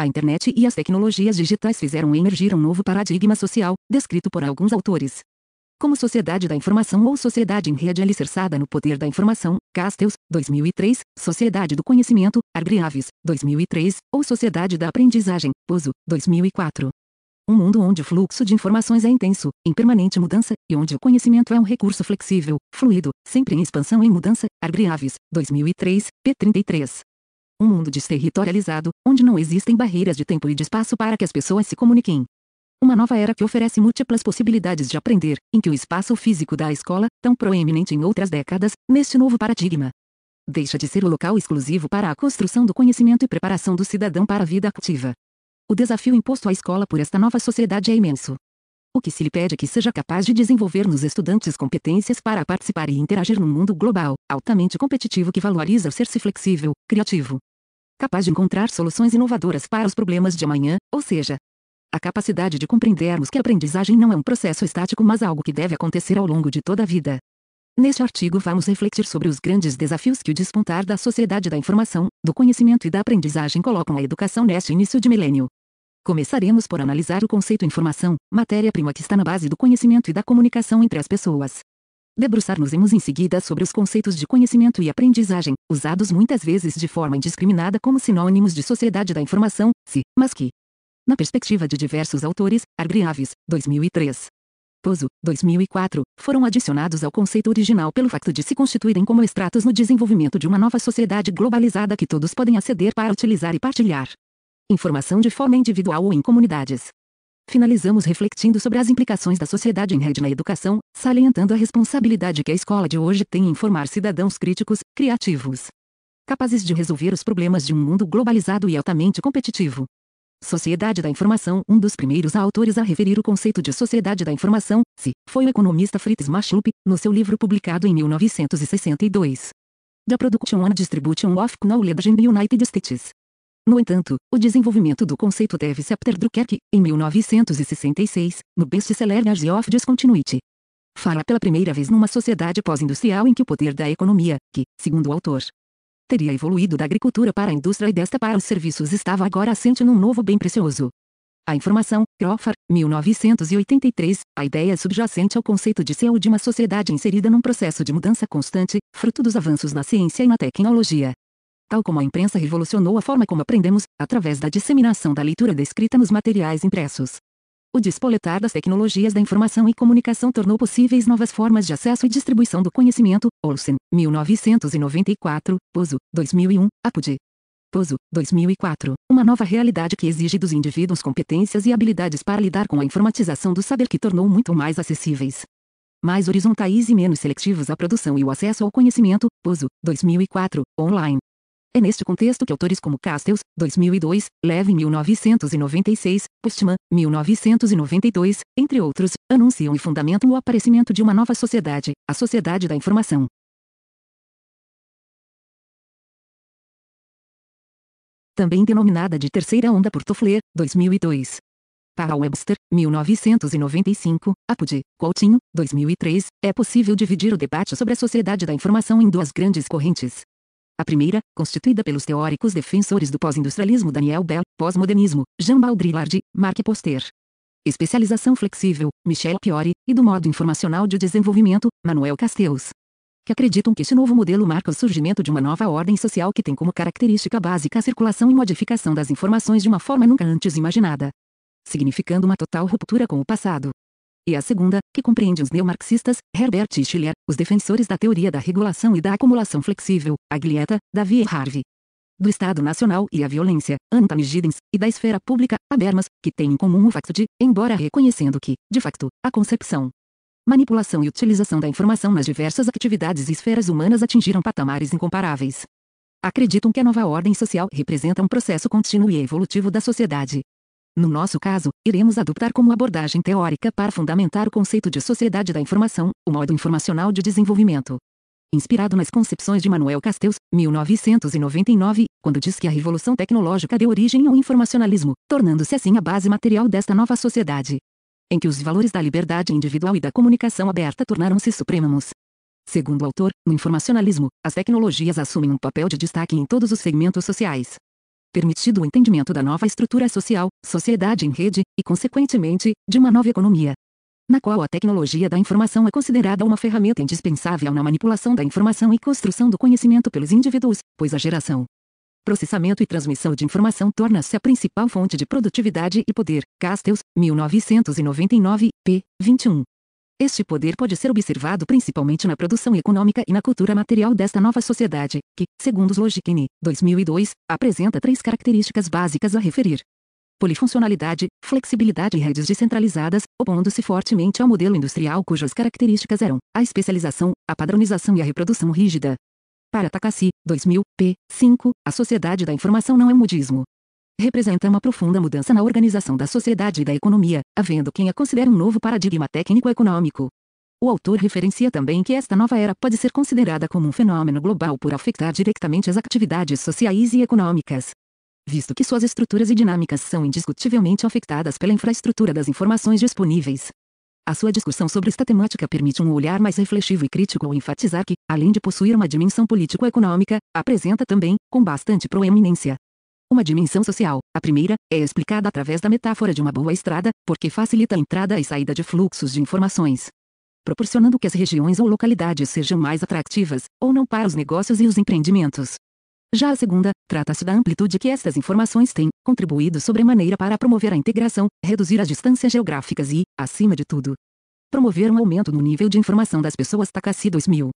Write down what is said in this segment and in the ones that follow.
A internet e as tecnologias digitais fizeram emergir um novo paradigma social, descrito por alguns autores. Como sociedade da informação ou sociedade em rede alicerçada no poder da informação, Castells, 2003, Sociedade do Conhecimento, Arbriaves, 2003, ou Sociedade da Aprendizagem, Pozo, 2004. Um mundo onde o fluxo de informações é intenso, em permanente mudança, e onde o conhecimento é um recurso flexível, fluido, sempre em expansão e mudança, Arbriaves, 2003, p. 33 um mundo desterritorializado, onde não existem barreiras de tempo e de espaço para que as pessoas se comuniquem. Uma nova era que oferece múltiplas possibilidades de aprender, em que o espaço físico da escola, tão proeminente em outras décadas, neste novo paradigma, deixa de ser o local exclusivo para a construção do conhecimento e preparação do cidadão para a vida ativa. O desafio imposto à escola por esta nova sociedade é imenso. O que se lhe pede é que seja capaz de desenvolver nos estudantes competências para participar e interagir num mundo global, altamente competitivo que valoriza o ser-se flexível, criativo, capaz de encontrar soluções inovadoras para os problemas de amanhã, ou seja, a capacidade de compreendermos que a aprendizagem não é um processo estático mas algo que deve acontecer ao longo de toda a vida. Neste artigo vamos refletir sobre os grandes desafios que o despontar da sociedade da informação, do conhecimento e da aprendizagem colocam a educação neste início de milênio. Começaremos por analisar o conceito informação, matéria-prima que está na base do conhecimento e da comunicação entre as pessoas debruçar-nos-emos em seguida sobre os conceitos de conhecimento e aprendizagem, usados muitas vezes de forma indiscriminada como sinônimos de sociedade da informação, se, mas que, na perspectiva de diversos autores, Argriaves, 2003. Pozo, 2004, foram adicionados ao conceito original pelo facto de se constituírem como estratos no desenvolvimento de uma nova sociedade globalizada que todos podem aceder para utilizar e partilhar informação de forma individual ou em comunidades finalizamos refletindo sobre as implicações da sociedade em rede na educação, salientando a responsabilidade que a escola de hoje tem em formar cidadãos críticos, criativos, capazes de resolver os problemas de um mundo globalizado e altamente competitivo. Sociedade da Informação Um dos primeiros autores a referir o conceito de sociedade da informação, se, foi o economista Fritz Machlup, no seu livro publicado em 1962. The Production and Distribution of Knowledge in the United States. No entanto, o desenvolvimento do conceito deve-se a Peter Drucker em 1966, no best-seller Energy of Discontinuity, fala pela primeira vez numa sociedade pós-industrial em que o poder da economia, que, segundo o autor, teria evoluído da agricultura para a indústria e desta para os serviços estava agora assente num novo bem precioso. A informação, Crawford, 1983, a ideia subjacente ao conceito de CEO de uma sociedade inserida num processo de mudança constante, fruto dos avanços na ciência e na tecnologia tal como a imprensa revolucionou a forma como aprendemos, através da disseminação da leitura descrita nos materiais impressos. O despoletar das tecnologias da informação e comunicação tornou possíveis novas formas de acesso e distribuição do conhecimento. Olsen, 1994, Pozo, 2001, APUD. Pozo, 2004. Uma nova realidade que exige dos indivíduos competências e habilidades para lidar com a informatização do saber que tornou muito mais acessíveis. Mais horizontais e menos seletivos a produção e o acesso ao conhecimento. Pozo, 2004, online. É neste contexto que autores como Castells, 2002, Levin, 1996, Postman, 1992, entre outros, anunciam e fundamentam o aparecimento de uma nova sociedade, a sociedade da informação. Também denominada de terceira onda por Toffler, 2002. Para Webster, 1995, Apud, Coutinho, 2003, é possível dividir o debate sobre a sociedade da informação em duas grandes correntes. A primeira, constituída pelos teóricos defensores do pós-industrialismo Daniel Bell, pós-modernismo, Jean Baudrillard, Marc Poster. Especialização flexível, Michel Piori, e do modo informacional de desenvolvimento, Manuel Castells. Que acreditam que este novo modelo marca o surgimento de uma nova ordem social que tem como característica básica a circulação e modificação das informações de uma forma nunca antes imaginada. Significando uma total ruptura com o passado e a segunda, que compreende os neomarxistas, Herbert Schiller, os defensores da teoria da regulação e da acumulação flexível, Aglietta, Davi e Harvey. Do Estado Nacional e a Violência, Anthony Giddens, e da esfera pública, Habermas, que tem em comum o facto de, embora reconhecendo que, de facto, a concepção, manipulação e utilização da informação nas diversas atividades e esferas humanas atingiram patamares incomparáveis. Acreditam que a nova ordem social representa um processo contínuo e evolutivo da sociedade, no nosso caso, iremos adoptar como abordagem teórica para fundamentar o conceito de sociedade da informação, o modo informacional de desenvolvimento. Inspirado nas concepções de Manuel Castells, 1999, quando diz que a revolução tecnológica deu origem ao informacionalismo, tornando-se assim a base material desta nova sociedade, em que os valores da liberdade individual e da comunicação aberta tornaram-se supremos. Segundo o autor, no informacionalismo, as tecnologias assumem um papel de destaque em todos os segmentos sociais permitido o entendimento da nova estrutura social, sociedade em rede, e consequentemente, de uma nova economia. Na qual a tecnologia da informação é considerada uma ferramenta indispensável na manipulação da informação e construção do conhecimento pelos indivíduos, pois a geração processamento e transmissão de informação torna-se a principal fonte de produtividade e poder. Castells, 1999, p. 21. Este poder pode ser observado principalmente na produção econômica e na cultura material desta nova sociedade, que, segundo Slogikini, 2002, apresenta três características básicas a referir. Polifuncionalidade, flexibilidade e redes descentralizadas, opondo-se fortemente ao modelo industrial cujas características eram a especialização, a padronização e a reprodução rígida. Para Takashi, 2000, p. 5, a sociedade da informação não é um modismo, representa uma profunda mudança na organização da sociedade e da economia, havendo quem a considere um novo paradigma técnico-econômico. O autor referencia também que esta nova era pode ser considerada como um fenômeno global por afetar diretamente as atividades sociais e econômicas. Visto que suas estruturas e dinâmicas são indiscutivelmente afetadas pela infraestrutura das informações disponíveis. A sua discussão sobre esta temática permite um olhar mais reflexivo e crítico ao enfatizar que, além de possuir uma dimensão político-econômica, apresenta também, com bastante proeminência, uma dimensão social. A primeira é explicada através da metáfora de uma boa estrada, porque facilita a entrada e saída de fluxos de informações, proporcionando que as regiões ou localidades sejam mais atrativas ou não para os negócios e os empreendimentos. Já a segunda, trata-se da amplitude que estas informações têm, contribuído sobremaneira para promover a integração, reduzir as distâncias geográficas e, acima de tudo, promover um aumento no nível de informação das pessoas. Takashi 2000.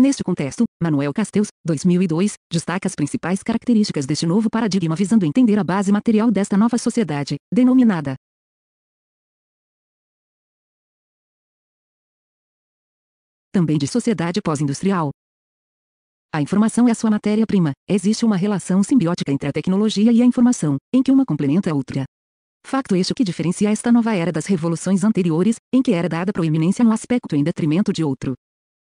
Neste contexto, Manuel Castells, 2002, destaca as principais características deste novo paradigma visando entender a base material desta nova sociedade, denominada também de sociedade pós-industrial. A informação é a sua matéria-prima. Existe uma relação simbiótica entre a tecnologia e a informação, em que uma complementa a outra. Facto este que diferencia esta nova era das revoluções anteriores, em que era dada proeminência a um aspecto em detrimento de outro.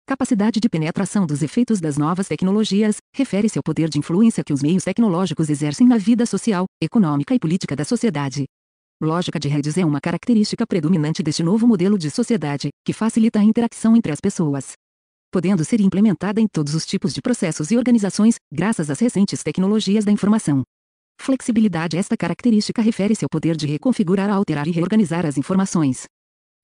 Capacidade de penetração dos efeitos das novas tecnologias refere-se ao poder de influência que os meios tecnológicos exercem na vida social, econômica e política da sociedade. Lógica de redes é uma característica predominante deste novo modelo de sociedade, que facilita a interação entre as pessoas. Podendo ser implementada em todos os tipos de processos e organizações, graças às recentes tecnologias da informação. Flexibilidade Esta característica refere-se ao poder de reconfigurar, alterar e reorganizar as informações,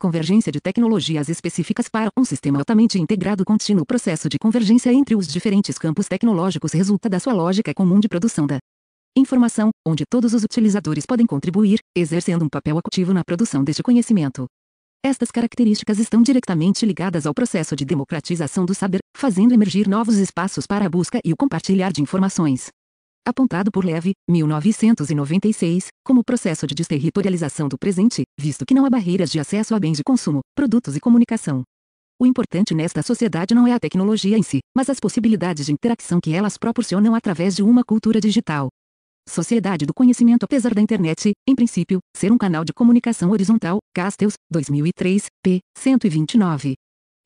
Convergência de tecnologias específicas para um sistema altamente integrado contínuo. O processo de convergência entre os diferentes campos tecnológicos resulta da sua lógica comum de produção da informação, onde todos os utilizadores podem contribuir, exercendo um papel ativo na produção deste conhecimento. Estas características estão diretamente ligadas ao processo de democratização do saber, fazendo emergir novos espaços para a busca e o compartilhar de informações apontado por Leve, 1996, como processo de desterritorialização do presente, visto que não há barreiras de acesso a bens de consumo, produtos e comunicação. O importante nesta sociedade não é a tecnologia em si, mas as possibilidades de interação que elas proporcionam através de uma cultura digital. Sociedade do Conhecimento Apesar da internet, em princípio, ser um canal de comunicação horizontal, Castells, 2003, p. 129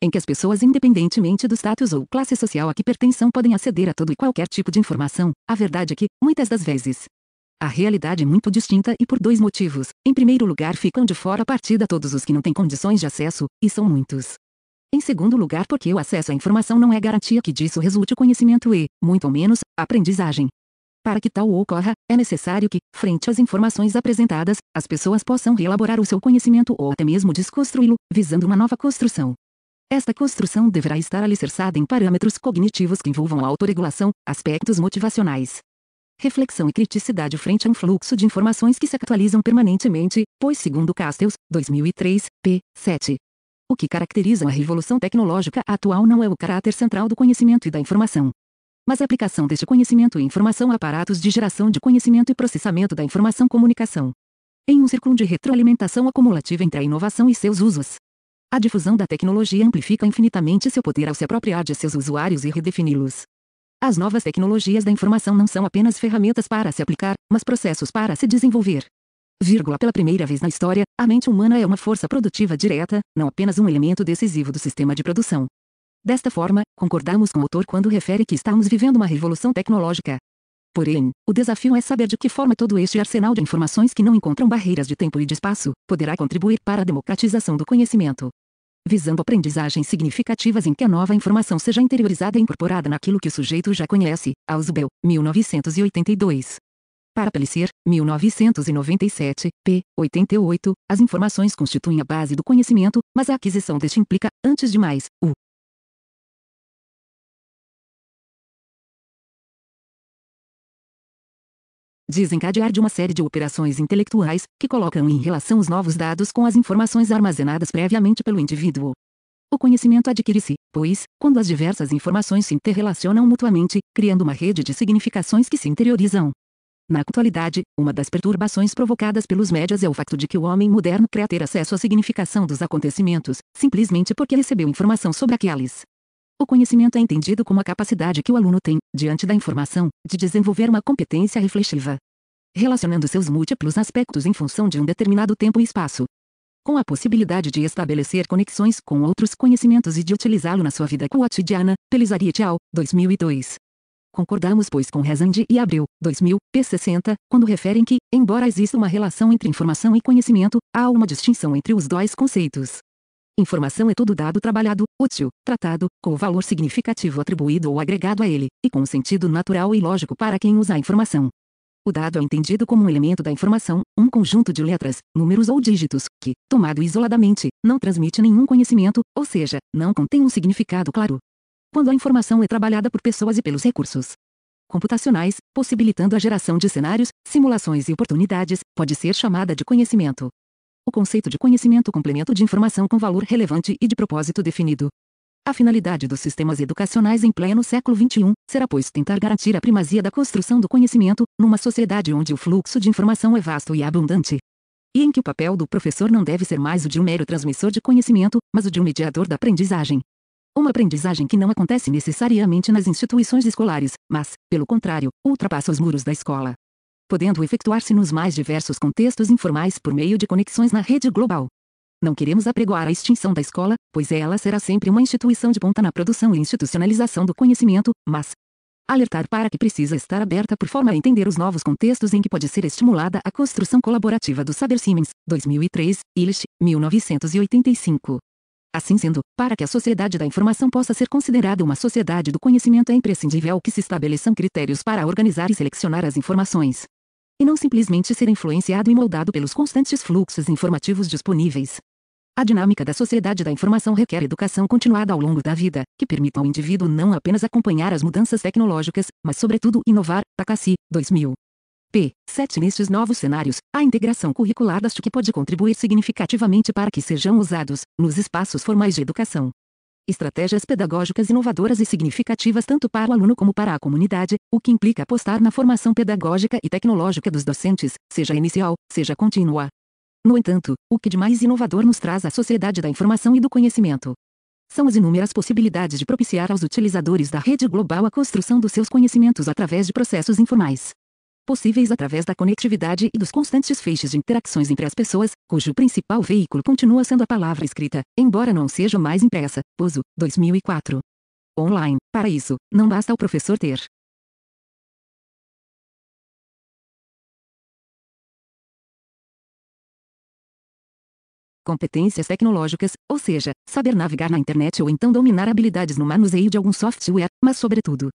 em que as pessoas independentemente do status ou classe social a que pertençam podem aceder a todo e qualquer tipo de informação, a verdade é que, muitas das vezes, a realidade é muito distinta e por dois motivos. Em primeiro lugar, ficam de fora a partida todos os que não têm condições de acesso, e são muitos. Em segundo lugar, porque o acesso à informação não é garantia que disso resulte o conhecimento e, muito ou menos, aprendizagem. Para que tal ocorra, é necessário que, frente às informações apresentadas, as pessoas possam reelaborar o seu conhecimento ou até mesmo desconstruí-lo, visando uma nova construção. Esta construção deverá estar alicerçada em parâmetros cognitivos que envolvam a autorregulação, aspectos motivacionais, reflexão e criticidade frente a um fluxo de informações que se atualizam permanentemente, pois segundo Castells, 2003, p. 7. O que caracteriza a revolução tecnológica atual não é o caráter central do conhecimento e da informação, mas a aplicação deste conhecimento e informação a aparatos de geração de conhecimento e processamento da informação comunicação. Em um círculo de retroalimentação acumulativa entre a inovação e seus usos. A difusão da tecnologia amplifica infinitamente seu poder ao se apropriar de seus usuários e redefini-los. As novas tecnologias da informação não são apenas ferramentas para se aplicar, mas processos para se desenvolver. Vírgula, pela primeira vez na história, a mente humana é uma força produtiva direta, não apenas um elemento decisivo do sistema de produção. Desta forma, concordamos com o autor quando refere que estamos vivendo uma revolução tecnológica. Porém, o desafio é saber de que forma todo este arsenal de informações que não encontram barreiras de tempo e de espaço poderá contribuir para a democratização do conhecimento visando aprendizagens significativas em que a nova informação seja interiorizada e incorporada naquilo que o sujeito já conhece, Ausubel, 1982. Para Pellicer, 1997, p. 88, as informações constituem a base do conhecimento, mas a aquisição deste implica, antes de mais, o desencadear de uma série de operações intelectuais, que colocam em relação os novos dados com as informações armazenadas previamente pelo indivíduo. O conhecimento adquire-se, pois, quando as diversas informações se interrelacionam mutuamente, criando uma rede de significações que se interiorizam. Na atualidade, uma das perturbações provocadas pelos médias é o facto de que o homem moderno crê ter acesso à significação dos acontecimentos, simplesmente porque recebeu informação sobre aqueles. O conhecimento é entendido como a capacidade que o aluno tem, diante da informação, de desenvolver uma competência reflexiva relacionando seus múltiplos aspectos em função de um determinado tempo e espaço. Com a possibilidade de estabelecer conexões com outros conhecimentos e de utilizá-lo na sua vida cotidiana, Pelizaria et al., 2002. Concordamos pois com Rezende e Abreu, 2000, p. 60, quando referem que, embora exista uma relação entre informação e conhecimento, há uma distinção entre os dois conceitos. Informação é todo dado trabalhado, útil, tratado, com valor significativo atribuído ou agregado a ele, e com um sentido natural e lógico para quem usa a informação. O dado é entendido como um elemento da informação, um conjunto de letras, números ou dígitos, que, tomado isoladamente, não transmite nenhum conhecimento, ou seja, não contém um significado claro. Quando a informação é trabalhada por pessoas e pelos recursos computacionais, possibilitando a geração de cenários, simulações e oportunidades, pode ser chamada de conhecimento. O conceito de conhecimento complemento de informação com valor relevante e de propósito definido, a finalidade dos sistemas educacionais em pleno século XXI será, pois, tentar garantir a primazia da construção do conhecimento, numa sociedade onde o fluxo de informação é vasto e abundante. E em que o papel do professor não deve ser mais o de um mero transmissor de conhecimento, mas o de um mediador da aprendizagem. Uma aprendizagem que não acontece necessariamente nas instituições escolares, mas, pelo contrário, ultrapassa os muros da escola. Podendo efetuar-se nos mais diversos contextos informais por meio de conexões na rede global. Não queremos apregoar a extinção da escola, pois ela será sempre uma instituição de ponta na produção e institucionalização do conhecimento, mas alertar para que precisa estar aberta por forma a entender os novos contextos em que pode ser estimulada a construção colaborativa do saber Siemens, 2003, Illich, 1985. Assim sendo, para que a sociedade da informação possa ser considerada uma sociedade do conhecimento é imprescindível que se estabeleçam critérios para organizar e selecionar as informações. E não simplesmente ser influenciado e moldado pelos constantes fluxos informativos disponíveis. A dinâmica da sociedade da informação requer educação continuada ao longo da vida, que permita ao indivíduo não apenas acompanhar as mudanças tecnológicas, mas sobretudo inovar. Takasi, 2000. P. 7 Nestes novos cenários, a integração curricular das TIC pode contribuir significativamente para que sejam usados, nos espaços formais de educação. Estratégias pedagógicas inovadoras e significativas tanto para o aluno como para a comunidade, o que implica apostar na formação pedagógica e tecnológica dos docentes, seja inicial, seja contínua, no entanto, o que de mais inovador nos traz a sociedade da informação e do conhecimento? São as inúmeras possibilidades de propiciar aos utilizadores da rede global a construção dos seus conhecimentos através de processos informais. Possíveis através da conectividade e dos constantes feixes de interações entre as pessoas, cujo principal veículo continua sendo a palavra escrita, embora não seja mais impressa. Pozo, 2004. Online, para isso, não basta o professor ter competências tecnológicas, ou seja, saber navegar na internet ou então dominar habilidades no manuseio de algum software, mas sobretudo,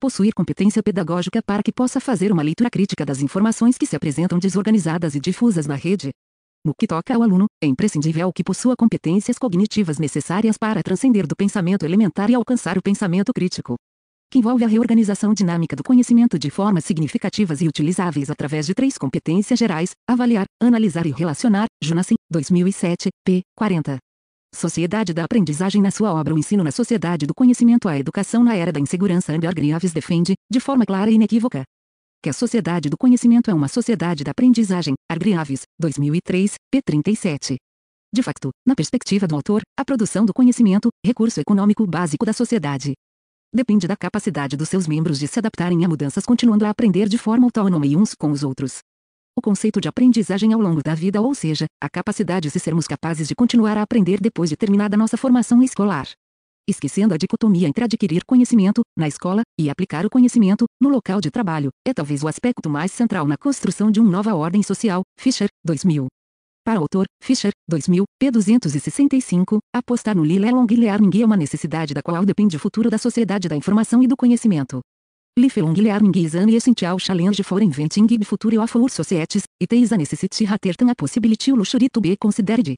possuir competência pedagógica para que possa fazer uma leitura crítica das informações que se apresentam desorganizadas e difusas na rede. No que toca ao aluno, é imprescindível que possua competências cognitivas necessárias para transcender do pensamento elementar e alcançar o pensamento crítico que envolve a reorganização dinâmica do conhecimento de formas significativas e utilizáveis através de três competências gerais: avaliar, analisar e relacionar. Jonassen, 2007, p. 40. Sociedade da Aprendizagem na sua obra O Ensino na Sociedade do Conhecimento A Educação na Era da Insegurança Amber Graves defende, de forma clara e inequívoca, que a sociedade do conhecimento é uma sociedade da aprendizagem, Argriaves, 2003, p. 37. De facto, na perspectiva do autor, a produção do conhecimento, recurso econômico básico da sociedade, Depende da capacidade dos seus membros de se adaptarem a mudanças continuando a aprender de forma autônoma e uns com os outros. O conceito de aprendizagem ao longo da vida, ou seja, a capacidade de sermos capazes de continuar a aprender depois de terminada nossa formação escolar. Esquecendo a dicotomia entre adquirir conhecimento, na escola, e aplicar o conhecimento, no local de trabalho, é talvez o aspecto mais central na construção de uma nova ordem social. Fischer, 2000. Para o autor, Fischer, 2000, p. 265, apostar no Lifelong é Learning é uma necessidade da qual depende o futuro da sociedade da informação e do conhecimento. Lifelong é Learning is é an essential challenge for inventing the future of our societies, it is a necessity rather than a possibility luxury to be considered.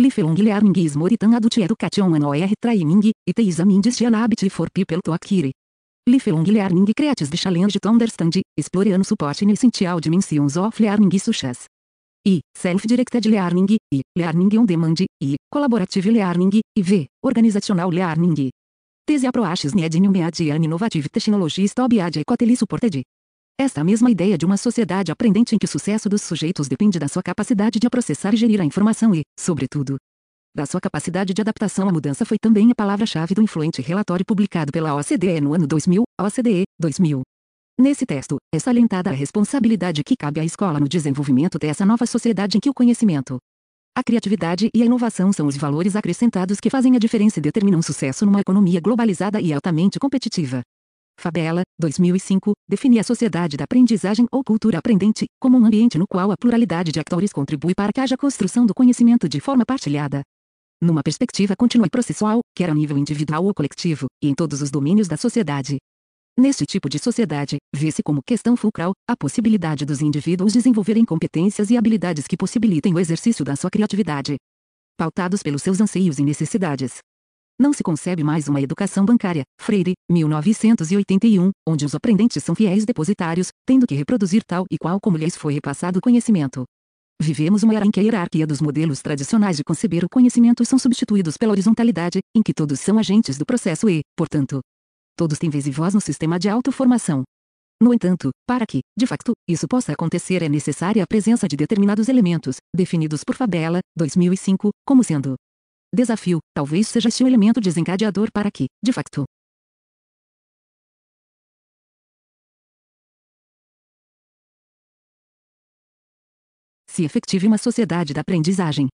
Lifelong Learning is more than adult education and OER training, it is a mindset habit for people to acquire. Lifelong Learning creates the challenge to understand, explore and support in essential dimensions of learning such as I. Self-Directed Learning, I. Learning on Demand, I. Collaborative Learning, e V. Organizational Learning. Tese aproaches Niedinho Meadian Innovative Technologies e Ecoteli Supported. Esta mesma ideia de uma sociedade aprendente em que o sucesso dos sujeitos depende da sua capacidade de processar e gerir a informação e, sobretudo, da sua capacidade de adaptação à mudança foi também a palavra-chave do influente relatório publicado pela OCDE no ano 2000, OCDE 2000, Nesse texto, é salientada a responsabilidade que cabe à escola no desenvolvimento dessa nova sociedade em que o conhecimento, a criatividade e a inovação são os valores acrescentados que fazem a diferença e determinam sucesso numa economia globalizada e altamente competitiva. Fabela, 2005, define a sociedade da aprendizagem ou cultura aprendente como um ambiente no qual a pluralidade de atores contribui para que haja construção do conhecimento de forma partilhada. Numa perspectiva contínua e processual, quer a nível individual ou coletivo, e em todos os domínios da sociedade. Neste tipo de sociedade, vê-se como questão fulcral a possibilidade dos indivíduos desenvolverem competências e habilidades que possibilitem o exercício da sua criatividade, pautados pelos seus anseios e necessidades. Não se concebe mais uma educação bancária, Freire, 1981, onde os aprendentes são fiéis depositários, tendo que reproduzir tal e qual como lhes foi repassado o conhecimento. Vivemos uma era em que a hierarquia dos modelos tradicionais de conceber o conhecimento são substituídos pela horizontalidade, em que todos são agentes do processo e, portanto, todos têm vez e voz no sistema de autoformação. No entanto, para que, de facto, isso possa acontecer é necessária a presença de determinados elementos, definidos por Fabela 2005, como sendo desafio, talvez seja este o elemento desencadeador para que, de facto, se efetive uma sociedade da aprendizagem.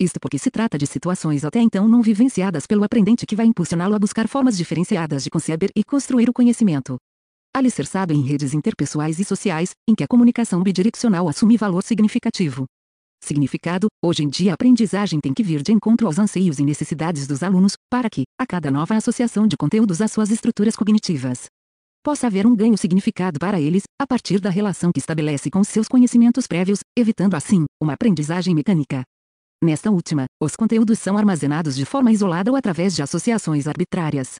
Isto porque se trata de situações até então não vivenciadas pelo aprendente que vai impulsioná-lo a buscar formas diferenciadas de conceber e construir o conhecimento. Alicerçado em redes interpessoais e sociais, em que a comunicação bidirecional assume valor significativo. Significado: hoje em dia a aprendizagem tem que vir de encontro aos anseios e necessidades dos alunos, para que, a cada nova associação de conteúdos às suas estruturas cognitivas, possa haver um ganho significado para eles, a partir da relação que estabelece com seus conhecimentos prévios, evitando assim, uma aprendizagem mecânica, Nesta última, os conteúdos são armazenados de forma isolada ou através de associações arbitrárias.